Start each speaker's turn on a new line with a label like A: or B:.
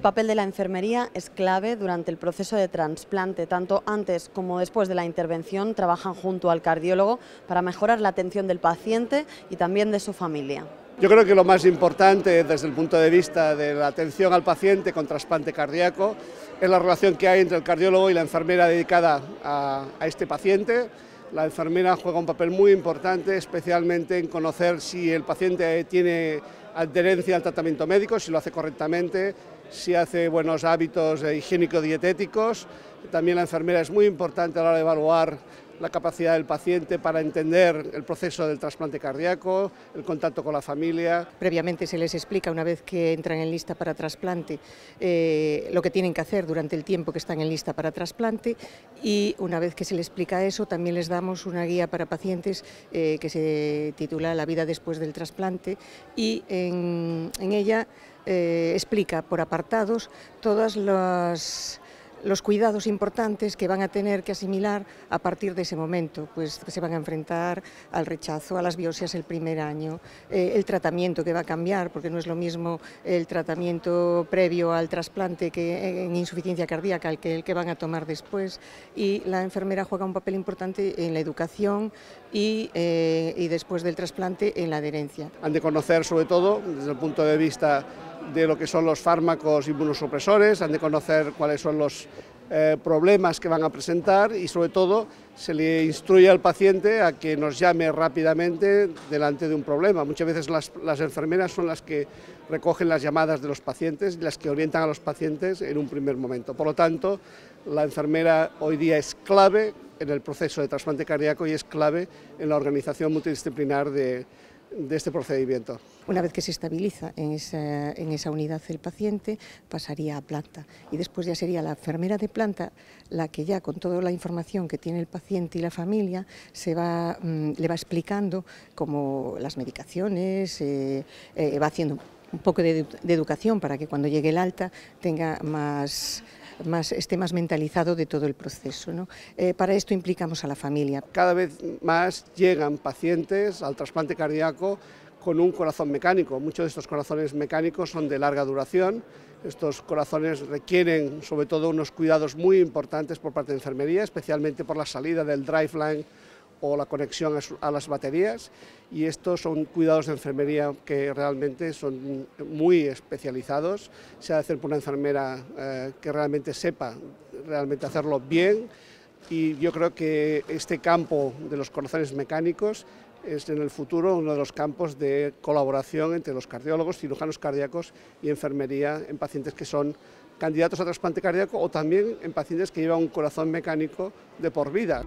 A: El papel de la enfermería es clave durante el proceso de trasplante. Tanto antes como después de la intervención trabajan junto al cardiólogo para mejorar la atención del paciente y también de su familia.
B: Yo creo que lo más importante desde el punto de vista de la atención al paciente con trasplante cardíaco es la relación que hay entre el cardiólogo y la enfermera dedicada a, a este paciente la enfermera juega un papel muy importante, especialmente en conocer si el paciente tiene adherencia al tratamiento médico, si lo hace correctamente, si hace buenos hábitos higiénico-dietéticos. También la enfermera es muy importante a la hora de evaluar la capacidad del paciente para entender el proceso del trasplante cardíaco, el contacto con la familia.
A: Previamente se les explica una vez que entran en lista para trasplante eh, lo que tienen que hacer durante el tiempo que están en lista para trasplante y una vez que se les explica eso también les damos una guía para pacientes eh, que se titula La vida después del trasplante y en, ella eh, explica por apartados todas las los cuidados importantes que van a tener que asimilar a partir de ese momento, pues se van a enfrentar al rechazo, a las biopsias el primer año, eh, el tratamiento que va a cambiar, porque no es lo mismo el tratamiento previo al trasplante que en insuficiencia cardíaca, el que, el que van a tomar después, y la enfermera juega un papel importante en la educación y eh, después del trasplante en la adherencia.
B: Han de conocer sobre todo desde el punto de vista de lo que son los fármacos inmunosupresores, han de conocer cuáles son los eh, problemas que van a presentar y sobre todo se le instruye al paciente a que nos llame rápidamente delante de un problema. Muchas veces las, enfermeras son las que recogen las llamadas de los pacientes y las que orientan a los pacientes en un primer momento. Por lo tanto, la enfermera hoy día es clave en el proceso de trasplante cardíaco y es clave en la organización multidisciplinar de, de este procedimiento.
A: Una vez que se estabiliza en esa, unidad el paciente, pasaría a planta y después ya sería la enfermera de planta la que ya con toda la información que tiene el paciente y la familia se va, mm, le va explicando como las medicaciones, eh, eh, va haciendo un poco de, de educación para que cuando llegue el alta tenga más esté más mentalizado de todo el proceso. Eh, para esto implicamos a la familia.
B: Cada vez más llegan pacientes al trasplante cardíaco con un corazón mecánico. Muchos de estos corazones mecánicos son de larga duración. Estos corazones requieren sobre todo unos cuidados muy importantes por parte de enfermería, especialmente por la salida del line o la conexión a, las baterías y estos son cuidados de enfermería que realmente son muy especializados, se hacer por una enfermera eh, que realmente sepa realmente hacerlo bien y yo creo que este campo de los corazones mecánicos es en el futuro uno de los campos de colaboración entre los cardiólogos, cirujanos cardíacos y enfermería en pacientes que son candidatos a trasplante cardíaco o también en pacientes que llevan un corazón mecánico de por vida.